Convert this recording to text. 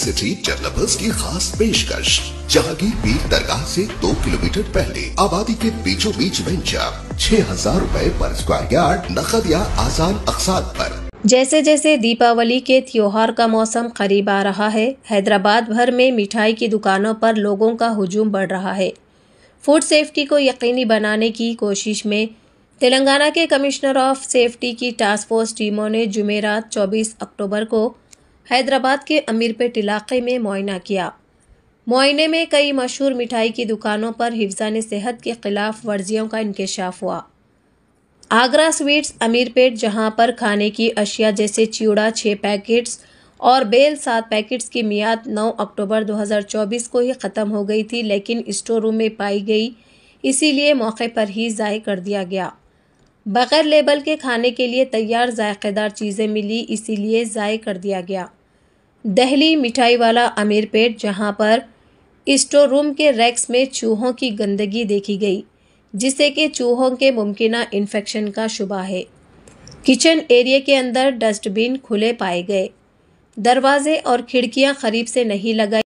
city developers की खास पेशकश जहांगीर पीर दरगाह से दो किलोमीटर पहले आबादी के बीचों बीच वेंचर छह हजार रूपए आरोप स्क्वायर यार्ड नकद या आसान अकसाद पर जैसे जैसे दीपावली के त्योहार का मौसम करीब आ रहा है हैदराबाद भर में मिठाई की दुकानों पर लोगों का हुजूम बढ़ रहा है फूड सेफ्टी को यकीनी बनाने की कोशिश में तेलंगाना के कमिश्नर ऑफ सेफ्टी की टास्क फोर्स टीमों ने जुमेरात 24 अक्टूबर को हैदराबाद के अमीरपेट इलाके में मुआयना किया मुआयने में कई मशहूर मिठाई की दुकानों पर हिफजान सेहत के खिलाफ वर्जियों का इंकशाफ हुआ आगरा स्वीट्स अमीरपेट जहां पर खाने की अशिया जैसे चिवड़ा छः पैकेट्स और बेल सात पैकेट्स की मियाद 9 अक्टूबर 2024 को ही ख़त्म हो गई थी लेकिन स्टोर रूम में पाई गई इसीलिए मौके पर ही ज़ाय कर दिया गया बग़ैर लेबल के खाने के लिए तैयार जायकेदार चीज़ें मिली इसीलिए ज़ाय कर दिया गया दहली मिठाई वाला अमीर पेट जहाँ पर स्टोर रूम के रैक्स में चूहों की गंदगी देखी गई जिससे कि चूहों के मुमकिन इन्फेक्शन का शुबा है किचन एरिया के अंदर डस्टबिन खुले पाए गए दरवाजे और खिड़कियां खरीब से नहीं लगाई